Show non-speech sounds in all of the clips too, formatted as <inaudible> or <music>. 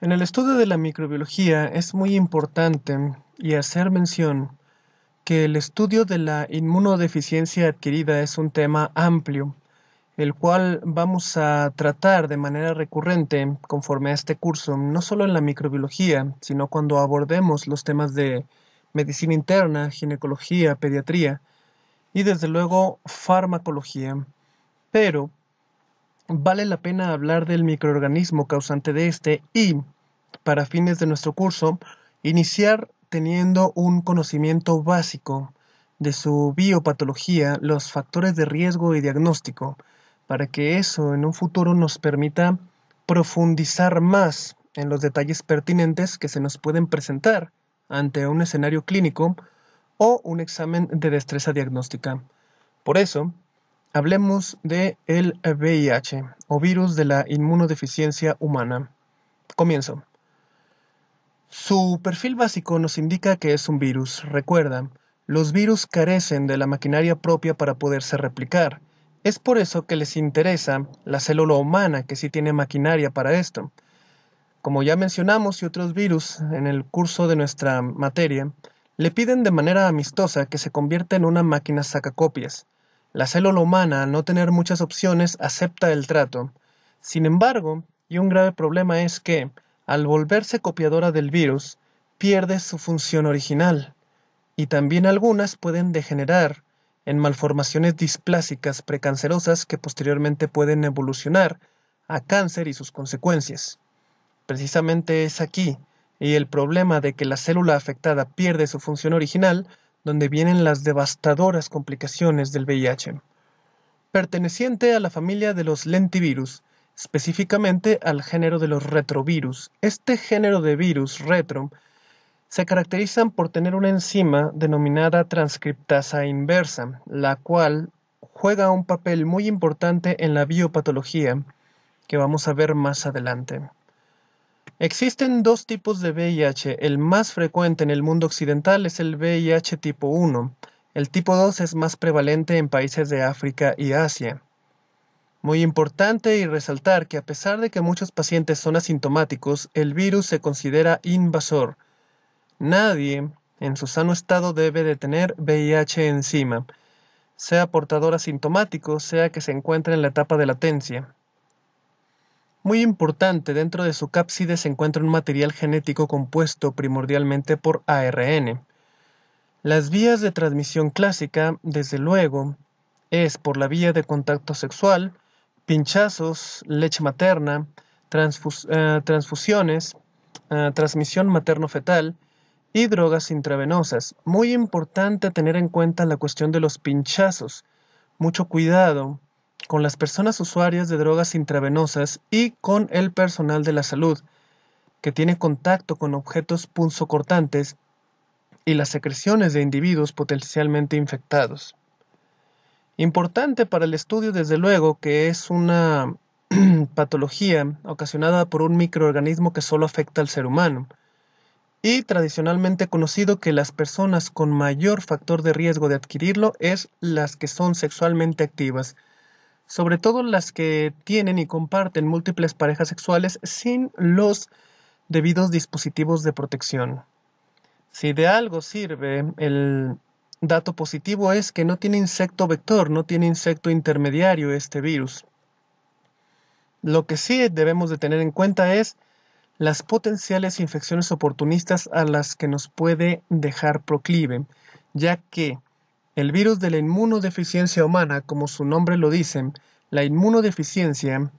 En el estudio de la microbiología es muy importante y hacer mención que el estudio de la inmunodeficiencia adquirida es un tema amplio, el cual vamos a tratar de manera recurrente conforme a este curso, no solo en la microbiología, sino cuando abordemos los temas de medicina interna, ginecología, pediatría y desde luego farmacología. Pero vale la pena hablar del microorganismo causante de este y, para fines de nuestro curso, iniciar teniendo un conocimiento básico de su biopatología, los factores de riesgo y diagnóstico, para que eso en un futuro nos permita profundizar más en los detalles pertinentes que se nos pueden presentar ante un escenario clínico o un examen de destreza diagnóstica. Por eso, Hablemos de el VIH o virus de la inmunodeficiencia humana. Comienzo. Su perfil básico nos indica que es un virus. Recuerda, los virus carecen de la maquinaria propia para poderse replicar. Es por eso que les interesa la célula humana que sí tiene maquinaria para esto. Como ya mencionamos y otros virus en el curso de nuestra materia, le piden de manera amistosa que se convierta en una máquina sacacopias la célula humana, al no tener muchas opciones, acepta el trato. Sin embargo, y un grave problema es que, al volverse copiadora del virus, pierde su función original, y también algunas pueden degenerar en malformaciones displásicas precancerosas que posteriormente pueden evolucionar a cáncer y sus consecuencias. Precisamente es aquí, y el problema de que la célula afectada pierde su función original, donde vienen las devastadoras complicaciones del VIH, perteneciente a la familia de los lentivirus, específicamente al género de los retrovirus. Este género de virus, retro, se caracterizan por tener una enzima denominada transcriptasa inversa, la cual juega un papel muy importante en la biopatología que vamos a ver más adelante. Existen dos tipos de VIH. El más frecuente en el mundo occidental es el VIH tipo 1. El tipo 2 es más prevalente en países de África y Asia. Muy importante y resaltar que a pesar de que muchos pacientes son asintomáticos, el virus se considera invasor. Nadie en su sano estado debe de tener VIH encima, sea portador asintomático, sea que se encuentre en la etapa de latencia. Muy importante, dentro de su cápside se encuentra un material genético compuesto primordialmente por ARN. Las vías de transmisión clásica, desde luego, es por la vía de contacto sexual, pinchazos, leche materna, eh, transfusiones, eh, transmisión materno-fetal y drogas intravenosas. Muy importante tener en cuenta la cuestión de los pinchazos. Mucho cuidado, con las personas usuarias de drogas intravenosas y con el personal de la salud que tiene contacto con objetos punzocortantes y las secreciones de individuos potencialmente infectados. Importante para el estudio, desde luego, que es una <clears throat> patología ocasionada por un microorganismo que solo afecta al ser humano, y tradicionalmente conocido que las personas con mayor factor de riesgo de adquirirlo es las que son sexualmente activas, sobre todo las que tienen y comparten múltiples parejas sexuales sin los debidos dispositivos de protección. Si de algo sirve el dato positivo es que no tiene insecto vector, no tiene insecto intermediario este virus. Lo que sí debemos de tener en cuenta es las potenciales infecciones oportunistas a las que nos puede dejar proclive, ya que el virus de la inmunodeficiencia humana, como su nombre lo dice, la inmunodeficiencia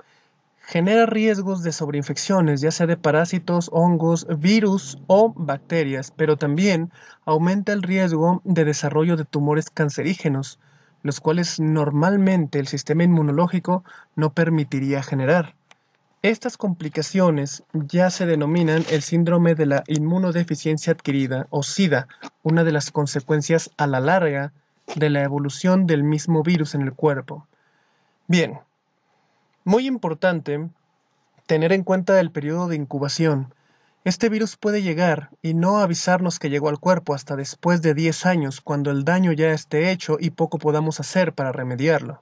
genera riesgos de sobreinfecciones, ya sea de parásitos, hongos, virus o bacterias, pero también aumenta el riesgo de desarrollo de tumores cancerígenos, los cuales normalmente el sistema inmunológico no permitiría generar. Estas complicaciones ya se denominan el síndrome de la inmunodeficiencia adquirida o SIDA, una de las consecuencias a la larga de la evolución del mismo virus en el cuerpo. Bien, muy importante tener en cuenta el periodo de incubación. Este virus puede llegar y no avisarnos que llegó al cuerpo hasta después de 10 años, cuando el daño ya esté hecho y poco podamos hacer para remediarlo.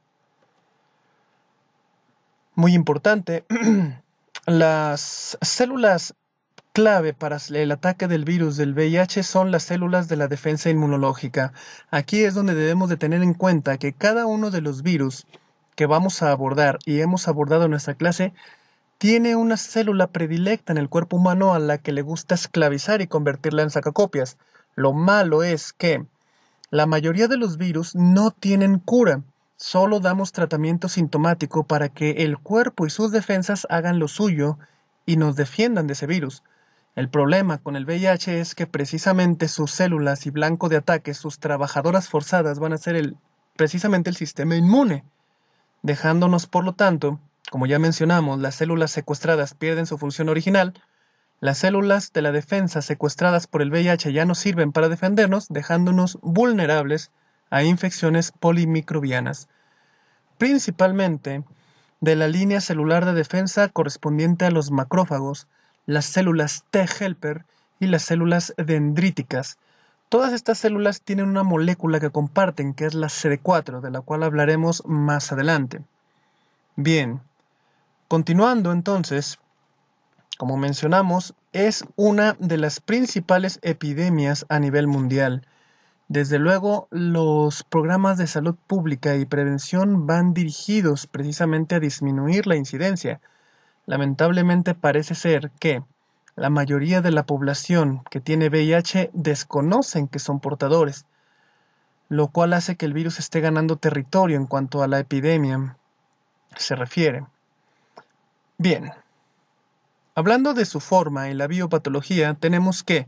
Muy importante, <clears throat> las células clave para el ataque del virus del VIH son las células de la defensa inmunológica. Aquí es donde debemos de tener en cuenta que cada uno de los virus que vamos a abordar y hemos abordado en nuestra clase tiene una célula predilecta en el cuerpo humano a la que le gusta esclavizar y convertirla en sacacopias. Lo malo es que la mayoría de los virus no tienen cura. Solo damos tratamiento sintomático para que el cuerpo y sus defensas hagan lo suyo y nos defiendan de ese virus. El problema con el VIH es que precisamente sus células y blanco de ataque, sus trabajadoras forzadas, van a ser el, precisamente el sistema inmune, dejándonos, por lo tanto, como ya mencionamos, las células secuestradas pierden su función original, las células de la defensa secuestradas por el VIH ya no sirven para defendernos, dejándonos vulnerables a infecciones polimicrobianas, principalmente de la línea celular de defensa correspondiente a los macrófagos, las células T helper y las células dendríticas. Todas estas células tienen una molécula que comparten, que es la CD4, de la cual hablaremos más adelante. Bien, continuando entonces, como mencionamos, es una de las principales epidemias a nivel mundial. Desde luego, los programas de salud pública y prevención van dirigidos precisamente a disminuir la incidencia, Lamentablemente parece ser que la mayoría de la población que tiene VIH desconocen que son portadores, lo cual hace que el virus esté ganando territorio en cuanto a la epidemia se refiere. Bien, hablando de su forma en la biopatología, tenemos que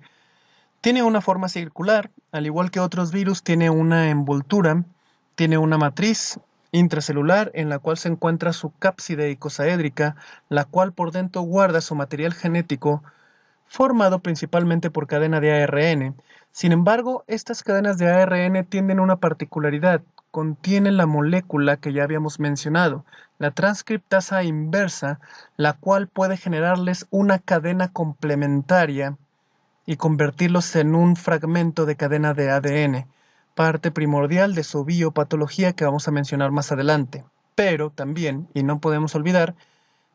tiene una forma circular, al igual que otros virus, tiene una envoltura, tiene una matriz intracelular en la cual se encuentra su cápside icosaédrica, la cual por dentro guarda su material genético formado principalmente por cadena de ARN. Sin embargo, estas cadenas de ARN tienen una particularidad, contienen la molécula que ya habíamos mencionado, la transcriptasa inversa, la cual puede generarles una cadena complementaria y convertirlos en un fragmento de cadena de ADN parte primordial de su biopatología que vamos a mencionar más adelante. Pero también, y no podemos olvidar,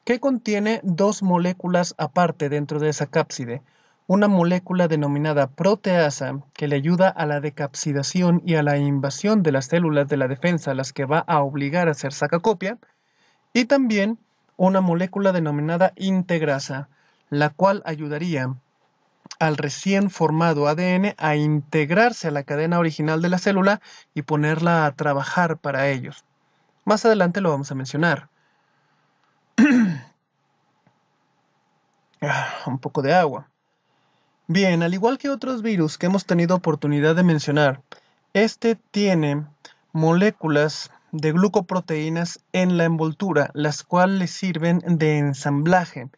que contiene dos moléculas aparte dentro de esa cápside, una molécula denominada proteasa que le ayuda a la decapsidación y a la invasión de las células de la defensa, las que va a obligar a hacer sacacopia, y también una molécula denominada integrasa, la cual ayudaría al recién formado ADN a integrarse a la cadena original de la célula y ponerla a trabajar para ellos. Más adelante lo vamos a mencionar. <clears throat> Ah, un poco de agua. Bien, al igual que otros virus que hemos tenido oportunidad de mencionar, este tiene moléculas de glucoproteínas en la envoltura, las cuales le sirven de ensamblaje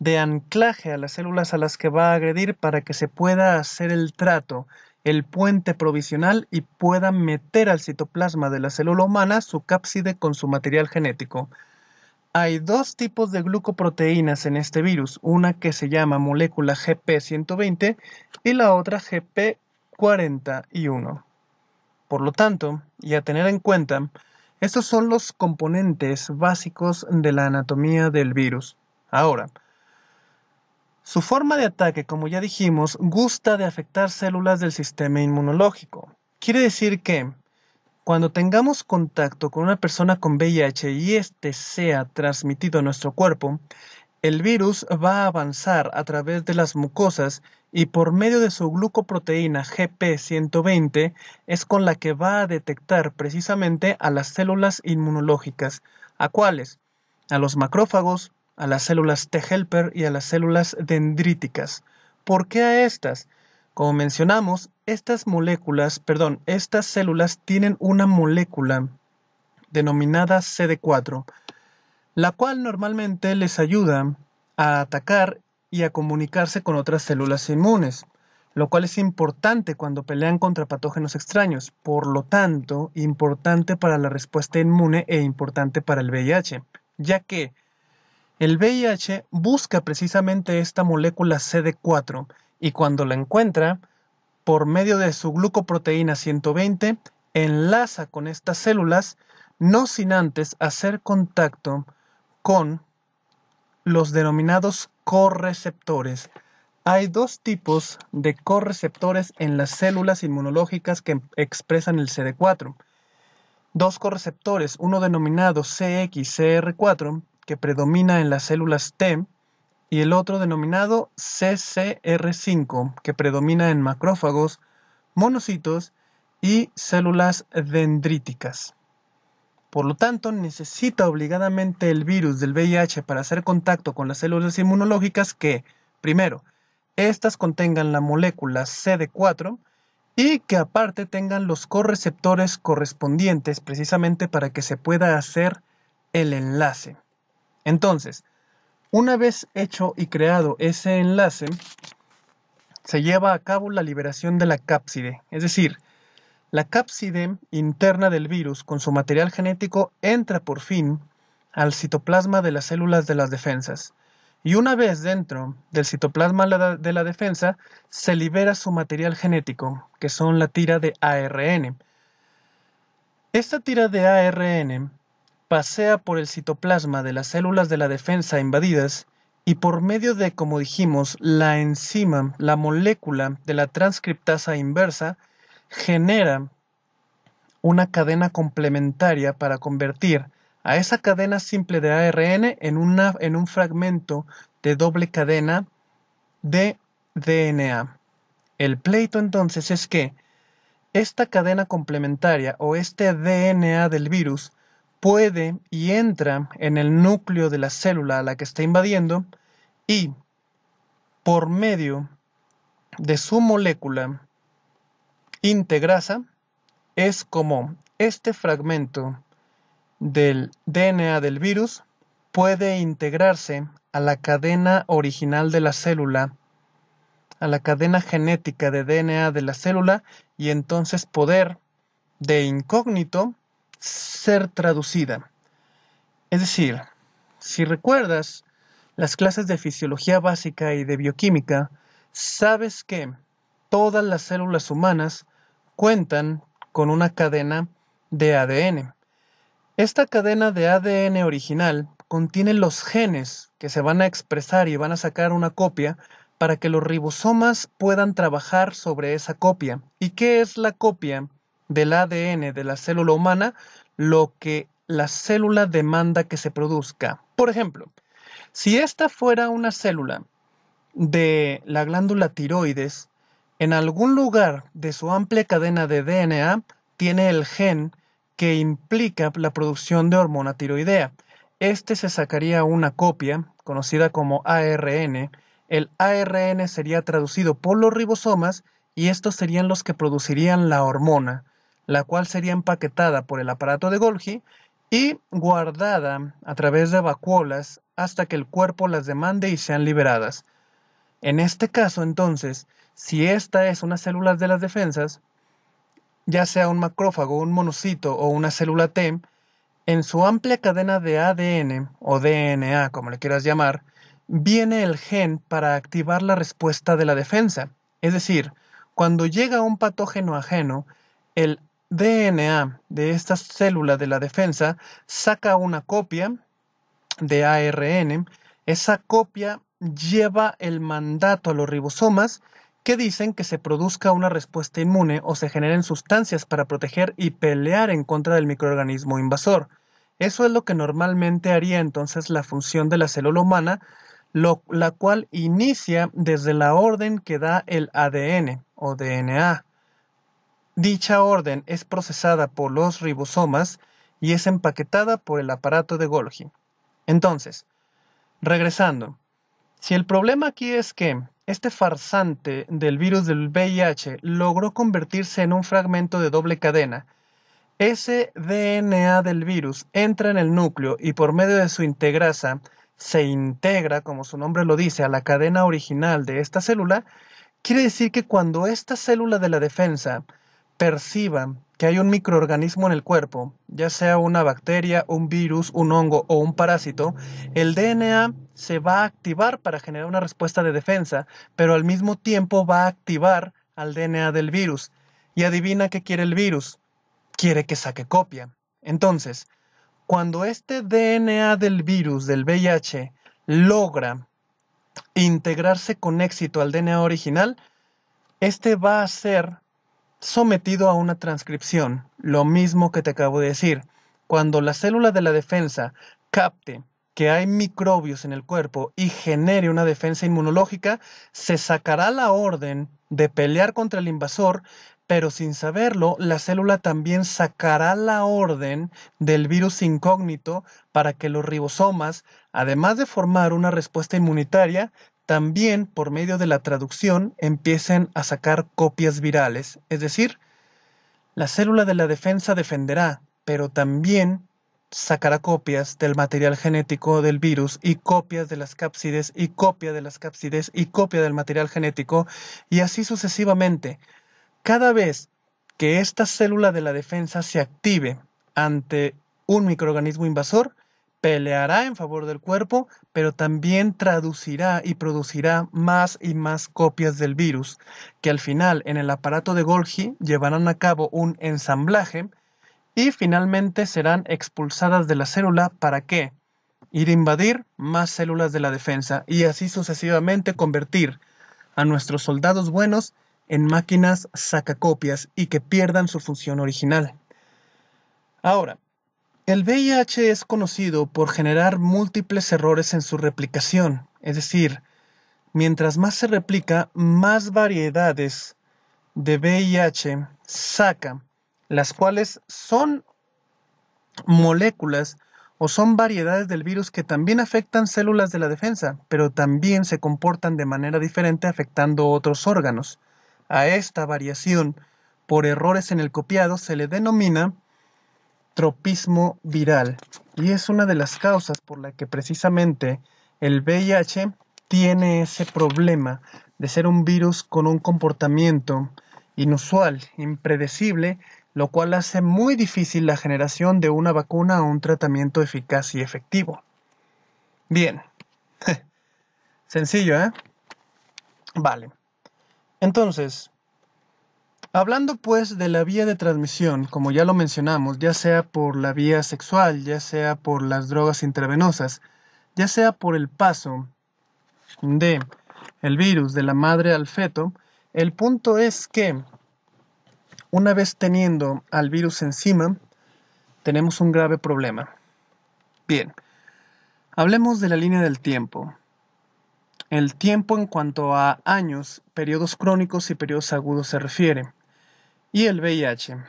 de anclaje a las células a las que va a agredir para que se pueda hacer el trato, el puente provisional y pueda meter al citoplasma de la célula humana su cápside con su material genético. Hay dos tipos de glucoproteínas en este virus, una que se llama molécula GP120 y la otra GP41. Por lo tanto, y a tener en cuenta, estos son los componentes básicos de la anatomía del virus. Ahora, su forma de ataque, como ya dijimos, gusta de afectar células del sistema inmunológico. Quiere decir que cuando tengamos contacto con una persona con VIH y este sea transmitido a nuestro cuerpo, el virus va a avanzar a través de las mucosas y por medio de su glucoproteína GP120 es con la que va a detectar precisamente a las células inmunológicas, a cuáles? A los macrófagos, a las células T-helper y a las células dendríticas. ¿Por qué a estas? Como mencionamos, estas moléculas, perdón, estas células tienen una molécula denominada CD4, la cual normalmente les ayuda a atacar y a comunicarse con otras células inmunes, lo cual es importante cuando pelean contra patógenos extraños, por lo tanto, importante para la respuesta inmune e importante para el VIH, ya que el VIH busca precisamente esta molécula CD4 y cuando la encuentra, por medio de su glucoproteína 120, enlaza con estas células, no sin antes hacer contacto con los denominados correceptores. Hay dos tipos de correceptores en las células inmunológicas que expresan el CD4. Dos correceptores, uno denominado CXCR4 que predomina en las células T y el otro denominado CCR5 que predomina en macrófagos, monocitos y células dendríticas. Por lo tanto, necesita obligadamente el virus del VIH para hacer contacto con las células inmunológicas que, primero, éstas contengan la molécula CD4 y que aparte tengan los correceptores correspondientes precisamente para que se pueda hacer el enlace. Entonces, una vez hecho y creado ese enlace, se lleva a cabo la liberación de la cápside, es decir, la cápside interna del virus con su material genético entra por fin al citoplasma de las células de las defensas. Y una vez dentro del citoplasma de la defensa, se libera su material genético, que son la tira de ARN. Esta tira de ARN pasea por el citoplasma de las células de la defensa invadidas y por medio de, como dijimos, la enzima, la molécula de la transcriptasa inversa, genera una cadena complementaria para convertir a esa cadena simple de ARN en, en un fragmento de doble cadena de DNA. El pleito entonces es que esta cadena complementaria o este DNA del virus puede y entra en el núcleo de la célula a la que está invadiendo y por medio de su molécula integrasa es como este fragmento del DNA del virus puede integrarse a la cadena original de la célula, a la cadena genética de DNA de la célula y entonces poder de incógnito ser traducida. Es decir, si recuerdas las clases de fisiología básica y de bioquímica, sabes que todas las células humanas cuentan con una cadena de ADN. Esta cadena de ADN original contiene los genes que se van a expresar y van a sacar una copia para que los ribosomas puedan trabajar sobre esa copia. ¿Y qué es la copia del ADN de la célula humana lo que la célula demanda que se produzca. Por ejemplo, si esta fuera una célula de la glándula tiroides, en algún lugar de su amplia cadena de DNA tiene el gen que implica la producción de hormona tiroidea. Este se sacaría una copia, conocida como ARN. El ARN sería traducido por los ribosomas y estos serían los que producirían la hormona la cual sería empaquetada por el aparato de Golgi y guardada a través de vacuolas hasta que el cuerpo las demande y sean liberadas. En este caso, entonces, si esta es una célula de las defensas, ya sea un macrófago, un monocito o una célula T, en su amplia cadena de ADN o DNA, como le quieras llamar, viene el gen para activar la respuesta de la defensa. Es decir, cuando llega un patógeno ajeno, el DNA de esta célula de la defensa saca una copia de ARN. Esa copia lleva el mandato a los ribosomas que dicen que se produzca una respuesta inmune o se generen sustancias para proteger y pelear en contra del microorganismo invasor. Eso es lo que normalmente haría entonces la función de la célula humana, la cual inicia desde la orden que da el ADN o DNA. Dicha orden es procesada por los ribosomas y es empaquetada por el aparato de Golgi. Entonces, regresando, si el problema aquí es que este farsante del virus del VIH logró convertirse en un fragmento de doble cadena, ese DNA del virus entra en el núcleo y por medio de su integrasa se integra, como su nombre lo dice, a la cadena original de esta célula, quiere decir que cuando esta célula de la defensa perciban que hay un microorganismo en el cuerpo, ya sea una bacteria, un virus, un hongo o un parásito, el DNA se va a activar para generar una respuesta de defensa, pero al mismo tiempo va a activar al DNA del virus. Y adivina qué quiere el virus. Quiere que saque copia. Entonces, cuando este DNA del virus del VIH logra integrarse con éxito al DNA original, este va a ser sometido a una transcripción, lo mismo que te acabo de decir. Cuando la célula de la defensa capte que hay microbios en el cuerpo y genere una defensa inmunológica, se sacará la orden de pelear contra el invasor, pero sin saberlo, la célula también sacará la orden del virus incógnito para que los ribosomas, además de formar una respuesta inmunitaria, también por medio de la traducción empiecen a sacar copias virales, es decir, la célula de la defensa defenderá, pero también sacará copias del material genético del virus y copias de las cápsides y copia de las cápsides y copia del material genético y así sucesivamente. Cada vez que esta célula de la defensa se active ante un microorganismo invasor, peleará en favor del cuerpo, pero también traducirá y producirá más y más copias del virus, que al final en el aparato de Golgi llevarán a cabo un ensamblaje y finalmente serán expulsadas de la célula para qué? Ir a invadir más células de la defensa y así sucesivamente convertir a nuestros soldados buenos en máquinas sacacopias y que pierdan su función original. Ahora, el VIH es conocido por generar múltiples errores en su replicación, es decir, mientras más se replica, más variedades de VIH saca, las cuales son moléculas o son variedades del virus que también afectan células de la defensa, pero también se comportan de manera diferente afectando otros órganos. A esta variación por errores en el copiado se le denomina tropismo viral y es una de las causas por la que precisamente el VIH tiene ese problema de ser un virus con un comportamiento inusual, impredecible, lo cual hace muy difícil la generación de una vacuna o un tratamiento eficaz y efectivo. Bien. <laughs> Sencillo, ¿eh? Vale. Entonces, Hablando pues de la vía de transmisión, como ya lo mencionamos, ya sea por la vía sexual, ya sea por las drogas intravenosas, ya sea por el paso de el virus de la madre al feto, el punto es que una vez teniendo al virus encima, tenemos un grave problema. Bien, hablemos de la línea del tiempo. El tiempo en cuanto a años, periodos crónicos y periodos agudos se refiere y el VIH.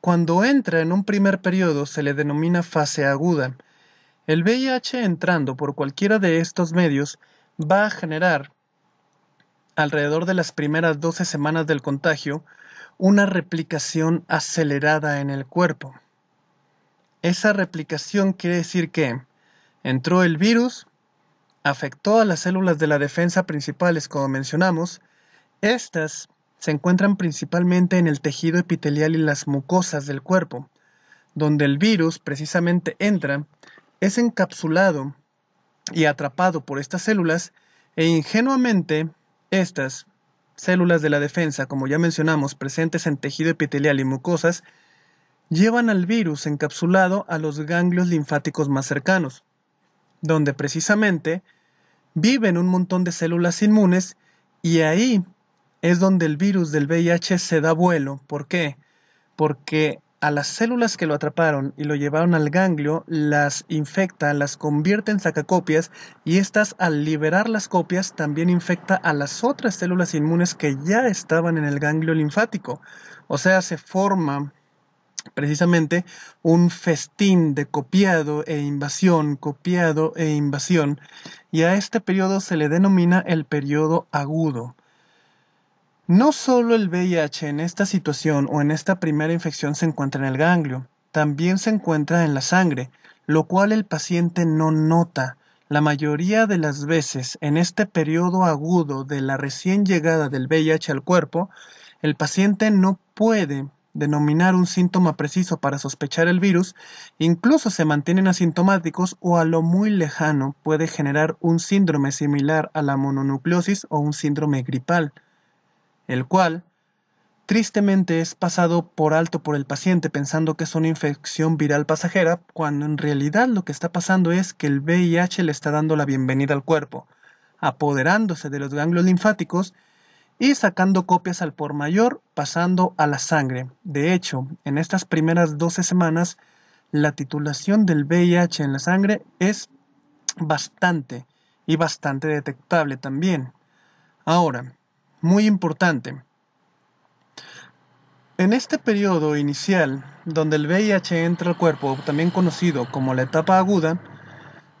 Cuando entra en un primer periodo se le denomina fase aguda. El VIH entrando por cualquiera de estos medios va a generar, alrededor de las primeras 12 semanas del contagio, una replicación acelerada en el cuerpo. Esa replicación quiere decir que entró el virus, afectó a las células de la defensa principales como mencionamos, estas se encuentran principalmente en el tejido epitelial y las mucosas del cuerpo, donde el virus precisamente entra, es encapsulado y atrapado por estas células e ingenuamente estas células de la defensa, como ya mencionamos, presentes en tejido epitelial y mucosas, llevan al virus encapsulado a los ganglios linfáticos más cercanos, donde precisamente viven un montón de células inmunes y ahí es donde el virus del VIH se da vuelo. ¿Por qué? Porque a las células que lo atraparon y lo llevaron al ganglio, las infecta, las convierte en sacacopias y estas al liberar las copias también infecta a las otras células inmunes que ya estaban en el ganglio linfático. O sea, se forma precisamente un festín de copiado e invasión, copiado e invasión, y a este periodo se le denomina el periodo agudo. No solo el VIH en esta situación o en esta primera infección se encuentra en el ganglio, también se encuentra en la sangre, lo cual el paciente no nota. La mayoría de las veces en este periodo agudo de la recién llegada del VIH al cuerpo, el paciente no puede denominar un síntoma preciso para sospechar el virus, incluso se mantienen asintomáticos o a lo muy lejano puede generar un síndrome similar a la mononucleosis o un síndrome gripal el cual tristemente es pasado por alto por el paciente pensando que es una infección viral pasajera, cuando en realidad lo que está pasando es que el VIH le está dando la bienvenida al cuerpo, apoderándose de los ganglios linfáticos y sacando copias al por mayor pasando a la sangre. De hecho, en estas primeras 12 semanas, la titulación del VIH en la sangre es bastante y bastante detectable también. Ahora, muy importante. En este periodo inicial, donde el VIH entra al cuerpo, también conocido como la etapa aguda,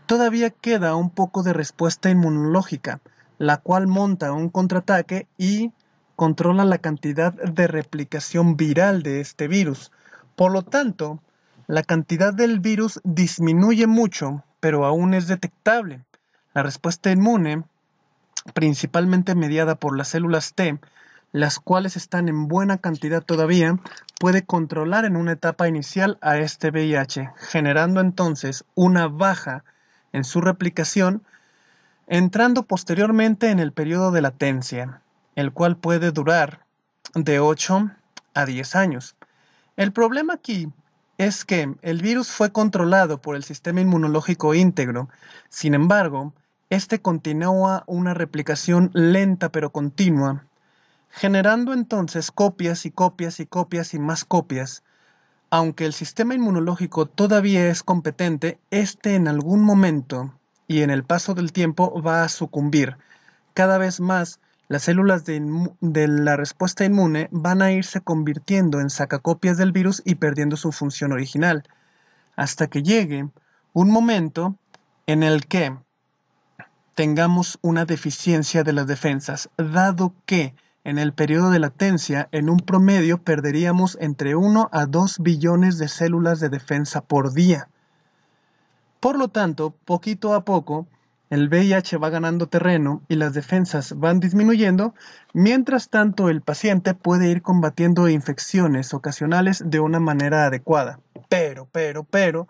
todavía queda un poco de respuesta inmunológica, la cual monta un contraataque y controla la cantidad de replicación viral de este virus. Por lo tanto, la cantidad del virus disminuye mucho, pero aún es detectable. La respuesta inmune principalmente mediada por las células T, las cuales están en buena cantidad todavía, puede controlar en una etapa inicial a este VIH, generando entonces una baja en su replicación, entrando posteriormente en el periodo de latencia, el cual puede durar de 8 a 10 años. El problema aquí es que el virus fue controlado por el sistema inmunológico íntegro, sin embargo, este continúa una replicación lenta pero continua, generando entonces copias y copias y copias y más copias. Aunque el sistema inmunológico todavía es competente, este en algún momento y en el paso del tiempo va a sucumbir. Cada vez más las células de, la respuesta inmune van a irse convirtiendo en sacacopias del virus y perdiendo su función original, hasta que llegue un momento en el que tengamos una deficiencia de las defensas, dado que en el periodo de latencia, en un promedio, perderíamos entre 1 a 2 billones de células de defensa por día. Por lo tanto, poquito a poco, el VIH va ganando terreno y las defensas van disminuyendo, mientras tanto el paciente puede ir combatiendo infecciones ocasionales de una manera adecuada. Pero, pero, pero,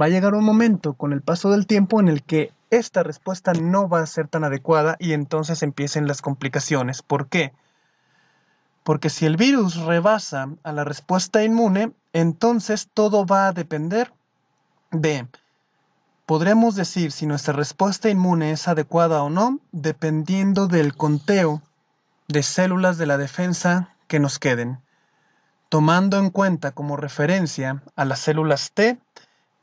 va a llegar un momento con el paso del tiempo en el que esta respuesta no va a ser tan adecuada y entonces empiecen las complicaciones. ¿Por qué? Porque si el virus rebasa a la respuesta inmune, entonces todo va a depender de, podremos decir si nuestra respuesta inmune es adecuada o no, dependiendo del conteo de células de la defensa que nos queden, tomando en cuenta como referencia a las células T,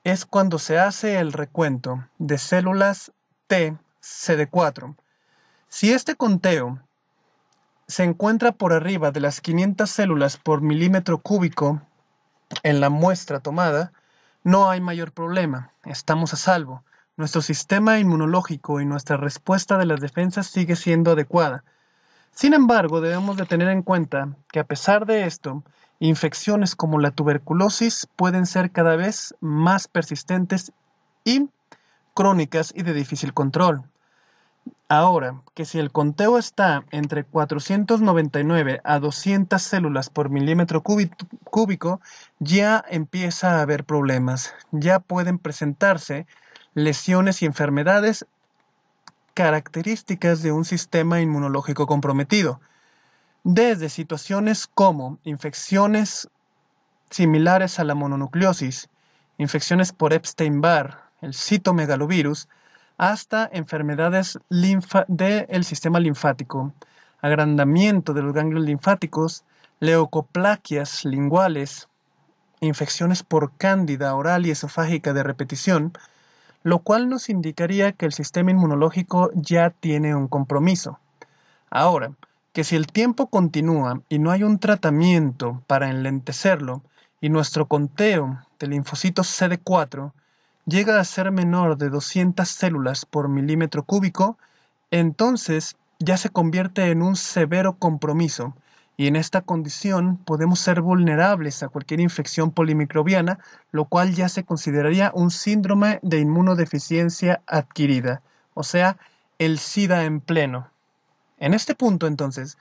es cuando se hace el recuento de células T CD4. Si este conteo se encuentra por arriba de las 500 células por milímetro cúbico en la muestra tomada, no hay mayor problema, estamos a salvo. Nuestro sistema inmunológico y nuestra respuesta de las defensas sigue siendo adecuada. Sin embargo, debemos de tener en cuenta que a pesar de esto, Infecciones como la tuberculosis pueden ser cada vez más persistentes y crónicas y de difícil control. Ahora, que si el conteo está entre 499 a 200 células por milímetro cúbico, ya empieza a haber problemas. Ya pueden presentarse lesiones y enfermedades características de un sistema inmunológico comprometido desde situaciones como infecciones similares a la mononucleosis, infecciones por Epstein-Barr, el citomegalovirus, hasta enfermedades del sistema linfático, agrandamiento de los ganglios linfáticos, leucoplaquias linguales, infecciones por cándida oral y esofágica de repetición, lo cual nos indicaría que el sistema inmunológico ya tiene un compromiso. Ahora, que si el tiempo continúa y no hay un tratamiento para enlentecerlo y nuestro conteo de linfocitos CD4 llega a ser menor de 200 células por milímetro cúbico, entonces ya se convierte en un severo compromiso y en esta condición podemos ser vulnerables a cualquier infección polimicrobiana, lo cual ya se consideraría un síndrome de inmunodeficiencia adquirida, o sea, el SIDA en pleno. En este punto, entonces,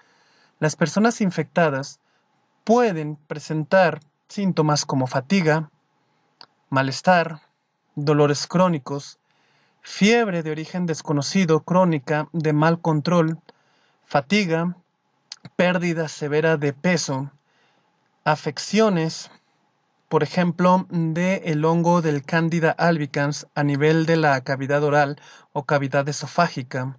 las personas infectadas pueden presentar síntomas como fatiga, malestar, dolores crónicos, fiebre de origen desconocido crónica de mal control, fatiga, pérdida severa de peso, afecciones, por ejemplo, de el hongo del Candida albicans a nivel de la cavidad oral o cavidad esofágica,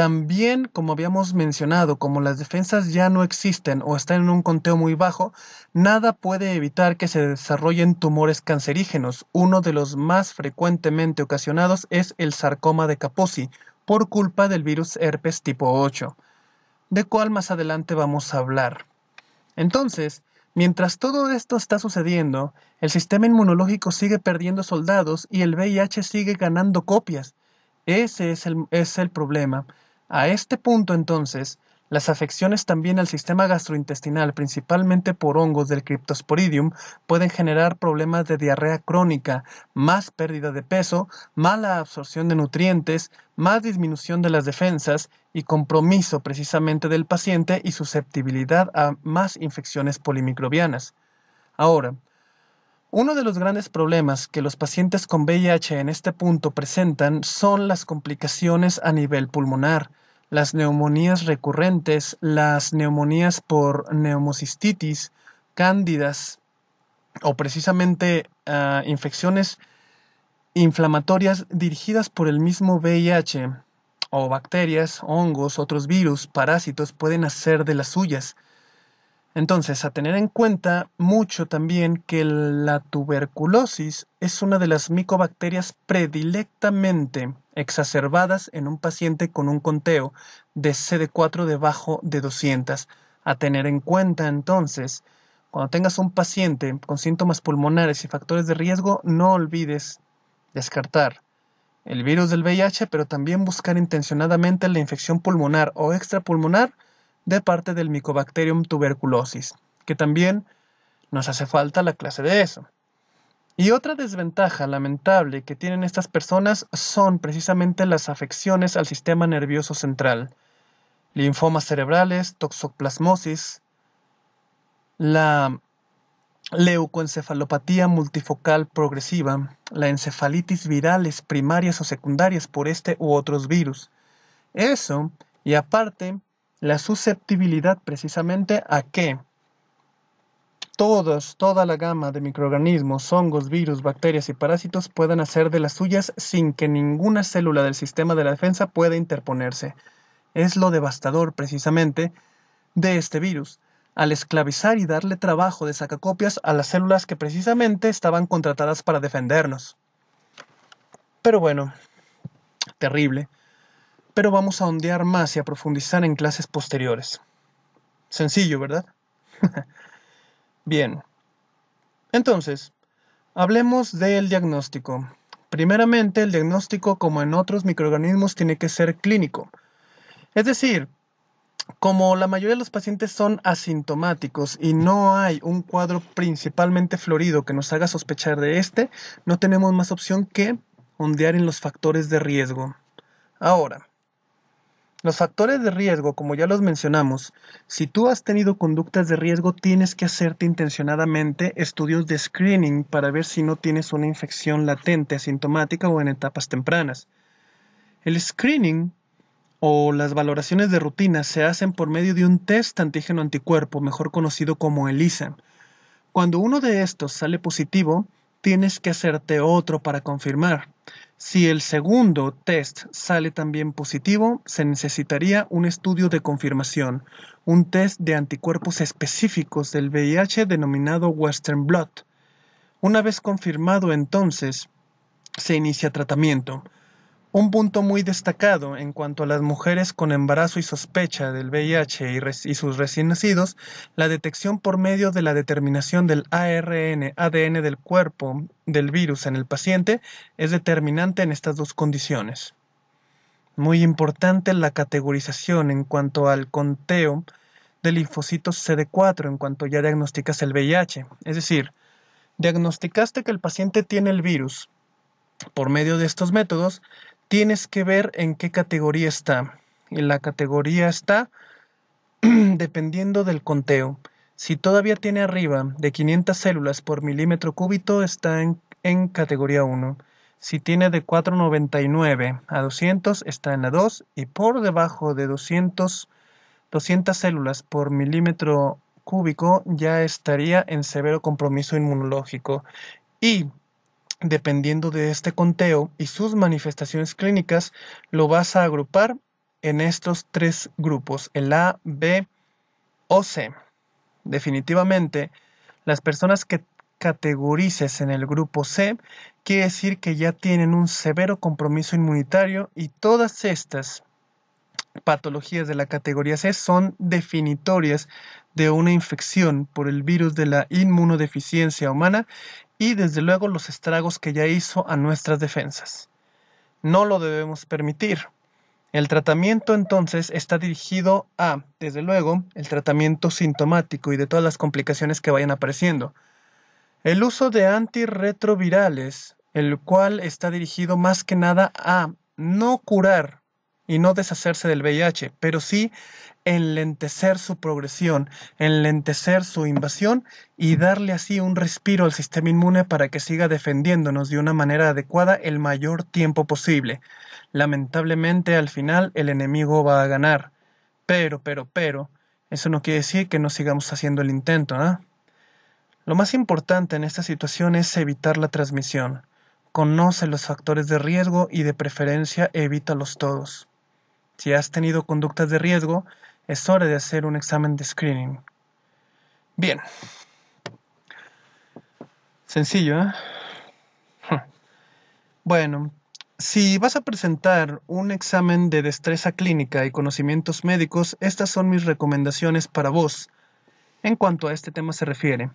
también, como habíamos mencionado, como las defensas ya no existen o están en un conteo muy bajo, nada puede evitar que se desarrollen tumores cancerígenos. Uno de los más frecuentemente ocasionados es el sarcoma de Kaposi, por culpa del virus herpes tipo 8, de cual más adelante vamos a hablar. Entonces, Mientras todo esto está sucediendo, el sistema inmunológico sigue perdiendo soldados y el VIH sigue ganando copias. Ese es el, es el, problema. A este punto entonces, las afecciones también al sistema gastrointestinal, principalmente por hongos del Cryptosporidium, pueden generar problemas de diarrea crónica, más pérdida de peso, mala absorción de nutrientes, más disminución de las defensas y compromiso precisamente del paciente y susceptibilidad a más infecciones polimicrobianas. Ahora, uno de los grandes problemas que los pacientes con VIH en este punto presentan son las complicaciones a nivel pulmonar las neumonías recurrentes, las neumonías por neumocistitis, cándidas o precisamente ah, infecciones inflamatorias dirigidas por el mismo VIH o bacterias, hongos, otros virus, parásitos pueden hacer de las suyas. Entonces, a tener en cuenta mucho también que la tuberculosis es una de las micobacterias predilectamente exacerbadas en un paciente con un conteo de CD4 debajo de 200. A tener en cuenta entonces, cuando tengas un paciente con síntomas pulmonares y factores de riesgo, no olvides descartar el virus del VIH, pero también buscar intencionadamente la infección pulmonar o extrapulmonar de parte del Mycobacterium tuberculosis, que también nos hace falta la clase de eso. Y otra desventaja lamentable que tienen estas personas son precisamente las afecciones al sistema nervioso central, linfomas cerebrales, toxoplasmosis, la leucoencefalopatía multifocal progresiva, la encefalitis virales primarias o secundarias por este u otros virus. Eso, y aparte, la susceptibilidad precisamente a que todos, toda la gama de microorganismos, hongos, virus, bacterias y parásitos puedan hacer de las suyas sin que ninguna célula del sistema de la defensa pueda interponerse. Es lo devastador precisamente de este virus, al esclavizar y darle trabajo de sacacopias a las células que precisamente estaban contratadas para defendernos. Pero bueno, terrible pero vamos a ondear más y a profundizar en clases posteriores. Sencillo, ¿verdad? <laughs> Bien. Entonces, hablemos del diagnóstico. Primeramente, el diagnóstico, como en otros microorganismos, tiene que ser clínico. Es decir, como la mayoría de los pacientes son asintomáticos y no hay un cuadro principalmente florido que nos haga sospechar de este, no tenemos más opción que ondear en los factores de riesgo. Ahora, los factores de riesgo, como ya los mencionamos, si tú has tenido conductas de riesgo, tienes que hacerte intencionadamente estudios de screening para ver si no tienes una infección latente, asintomática o en etapas tempranas. El screening o las valoraciones de rutina se hacen por medio de un test antígeno anticuerpo, mejor conocido como ELISA. Cuando uno de estos sale positivo, tienes que hacerte otro para confirmar. Si el segundo test sale también positivo, se necesitaría un estudio de confirmación, un test de anticuerpos específicos del VIH denominado Western Blood. Una vez confirmado entonces, se inicia tratamiento. Un punto muy destacado en cuanto a las mujeres con embarazo y sospecha del VIH y, sus recién nacidos, la detección por medio de la determinación del ARN, ADN del cuerpo del virus en el paciente es determinante en estas dos condiciones. Muy importante la categorización en cuanto al conteo de linfocitos CD4 en cuanto ya diagnosticas el VIH, es decir, diagnosticaste que el paciente tiene el virus. Por medio de estos métodos, tienes que ver en qué categoría está. Y la categoría está <clears throat> dependiendo del conteo. Si todavía tiene arriba de 500 células por milímetro cúbito, está en, categoría 1. Si tiene de 499 a 200, está en la 2. Y por debajo de 200, 200 células por milímetro cúbico, ya estaría en severo compromiso inmunológico. Y dependiendo de este conteo y sus manifestaciones clínicas, lo vas a agrupar en estos tres grupos, el A, B o C. Definitivamente, las personas que categorices en el grupo C quiere decir que ya tienen un severo compromiso inmunitario y todas estas patologías de la categoría C son definitorias de una infección por el virus de la inmunodeficiencia humana y desde luego los estragos que ya hizo a nuestras defensas. No lo debemos permitir. El tratamiento entonces está dirigido a, desde luego, el tratamiento sintomático y de todas las complicaciones que vayan apareciendo. El uso de antirretrovirales, el cual está dirigido más que nada a no curar y no deshacerse del VIH, pero sí enlentecer su progresión, enlentecer su invasión y darle así un respiro al sistema inmune para que siga defendiéndonos de una manera adecuada el mayor tiempo posible. Lamentablemente al final el enemigo va a ganar. Pero, pero, pero, eso no quiere decir que no sigamos haciendo el intento, ¿ah? Lo más importante en esta situación es evitar la transmisión. Conoce los factores de riesgo y de preferencia evítalos todos. Si has tenido conductas de riesgo, es hora de hacer un examen de screening. Bien. Sencillo, ¿eh? Bueno, si vas a presentar un examen de destreza clínica y conocimientos médicos, estas son mis recomendaciones para vos en cuanto a este tema se refiere.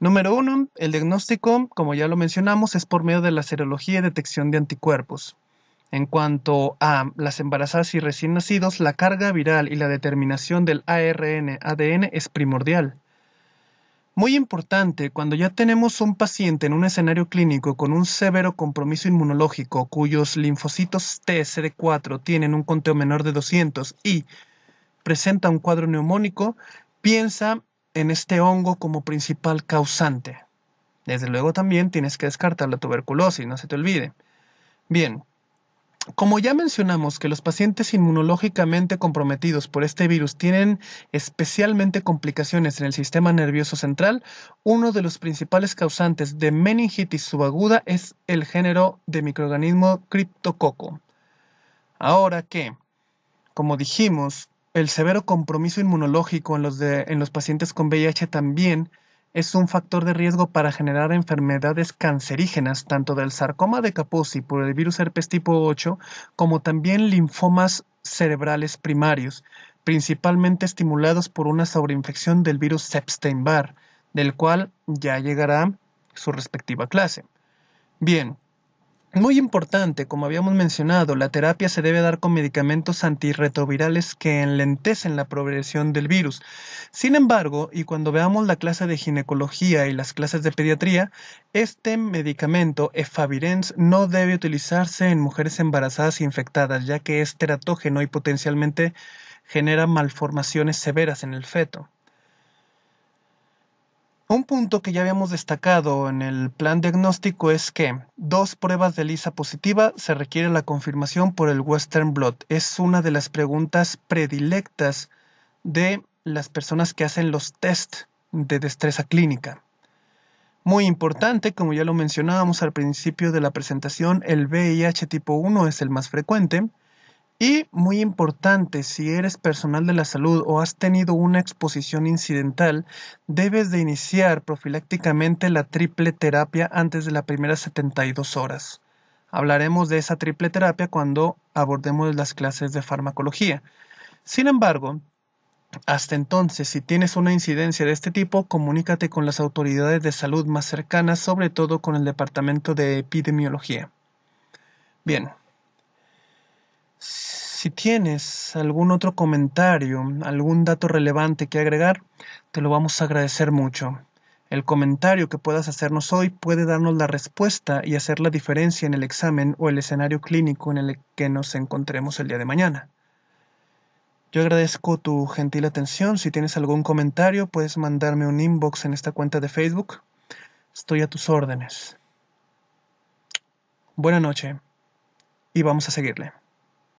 Número uno, el diagnóstico, como ya lo mencionamos, es por medio de la serología y detección de anticuerpos. En cuanto a las embarazadas y recién nacidos, la carga viral y la determinación del ARN-ADN es primordial. Muy importante, cuando ya tenemos un paciente en un escenario clínico con un severo compromiso inmunológico cuyos linfocitos t cd 4 tienen un conteo menor de 200 y presenta un cuadro neumónico, piensa en este hongo como principal causante. Desde luego también tienes que descartar la tuberculosis, no se te olvide. Bien, como ya mencionamos que los pacientes inmunológicamente comprometidos por este virus tienen especialmente complicaciones en el sistema nervioso central, uno de los principales causantes de meningitis subaguda es el género de microorganismo criptococo. Ahora que, como dijimos, el severo compromiso inmunológico en los, en los pacientes con VIH también es un factor de riesgo para generar enfermedades cancerígenas, tanto del sarcoma de Kaposi por el virus herpes tipo 8, como también linfomas cerebrales primarios, principalmente estimulados por una sobreinfección del virus Epstein-Barr, del cual ya llegará su respectiva clase. Bien, muy importante, como habíamos mencionado, la terapia se debe dar con medicamentos antirretrovirales que enlentecen la progresión del virus. Sin embargo, y cuando veamos la clase de ginecología y las clases de pediatría, este medicamento, efavirenz, no debe utilizarse en mujeres embarazadas e infectadas, ya que es este teratógeno y potencialmente genera malformaciones severas en el feto. Un punto que ya habíamos destacado en el plan diagnóstico es que dos pruebas de lisa positiva se requiere la confirmación por el Western Blot. Es una de las preguntas predilectas de las personas que hacen los test de destreza clínica. Muy importante, como ya lo mencionábamos al principio de la presentación, el VIH tipo 1 es el más frecuente y muy importante, si eres personal de la salud o has tenido una exposición incidental, debes de iniciar profilácticamente la triple terapia antes de las primeras 72 horas. Hablaremos de esa triple terapia cuando abordemos las clases de farmacología. Sin embargo, hasta entonces, si tienes una incidencia de este tipo, comunícate con las autoridades de salud más cercanas, sobre todo con el Departamento de Epidemiología. Bien, si tienes algún otro comentario, algún dato relevante que agregar, te lo vamos a agradecer mucho. El comentario que puedas hacernos hoy puede darnos la respuesta y hacer la diferencia en el examen o el escenario clínico en el que nos encontremos el día de mañana. Yo agradezco tu gentil atención. Si tienes algún comentario, puedes mandarme un inbox en esta cuenta de Facebook. Estoy a tus órdenes. Buena noche y vamos a seguirle.